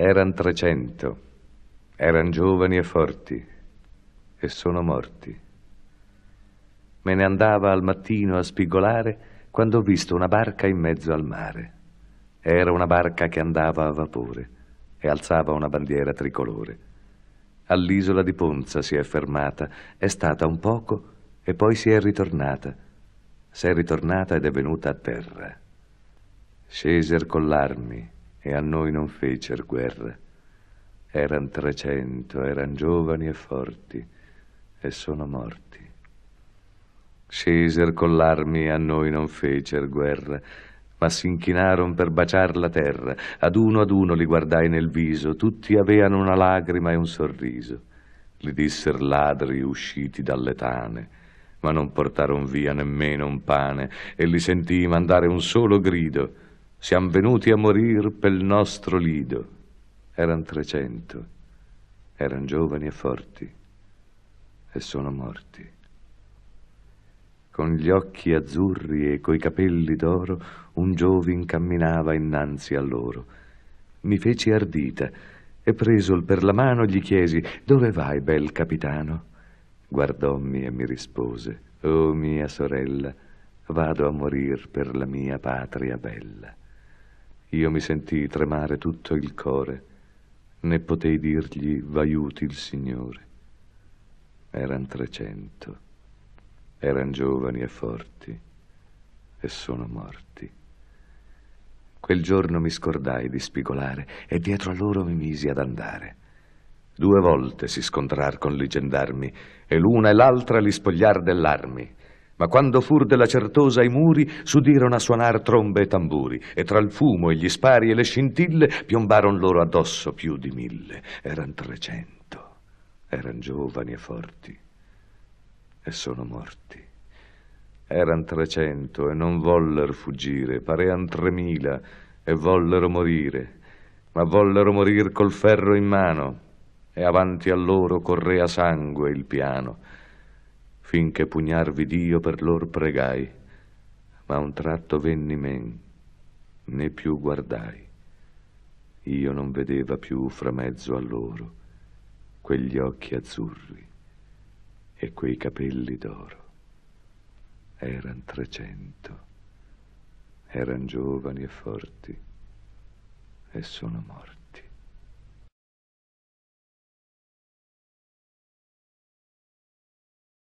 Eran trecento, eran giovani e forti e sono morti. Me ne andava al mattino a spigolare quando ho visto una barca in mezzo al mare. Era una barca che andava a vapore e alzava una bandiera tricolore. All'isola di Ponza si è fermata, è stata un poco e poi si è ritornata. Si è ritornata ed è venuta a terra. Sceser con l'armi e a noi non fecer guerra. Eran trecento, eran giovani e forti, e sono morti. Scesero con l'armi a noi non fecer guerra, ma s'inchinaron per baciar la terra. Ad uno ad uno li guardai nel viso, tutti avevano una lacrima e un sorriso. Li disser ladri usciti dalle tane, ma non portaron via nemmeno un pane, e li sentii mandare un solo grido. Siamo venuti a morir pel nostro lido. Erano trecento, eran giovani e forti e sono morti. Con gli occhi azzurri e coi capelli d'oro, un giovin camminava innanzi a loro. Mi feci ardita e presol per la mano gli chiesi «Dove vai, bel capitano?» Guardommi e mi rispose «Oh mia sorella, vado a morir per la mia patria bella» io mi sentii tremare tutto il cuore, né potei dirgli v'aiuti il Signore. Eran trecento, eran giovani e forti, e sono morti. Quel giorno mi scordai di spigolare e dietro a loro mi misi ad andare. Due volte si scontrar con li gendarmi e l'una e l'altra li spogliar dell'armi. Ma quando fur della certosa i muri, s'udirono a suonar trombe e tamburi, e tra il fumo e gli spari e le scintille piombaron loro addosso più di mille. Eran trecento, eran giovani e forti, e sono morti. Eran trecento e non voller fuggire, parean tremila e vollero morire, ma vollero morir col ferro in mano, e avanti a loro correa sangue il piano finché pugnarvi Dio per lor pregai, ma un tratto venni men, né più guardai. Io non vedeva più fra mezzo a loro quegli occhi azzurri e quei capelli d'oro. Eran trecento, eran giovani e forti e sono morti.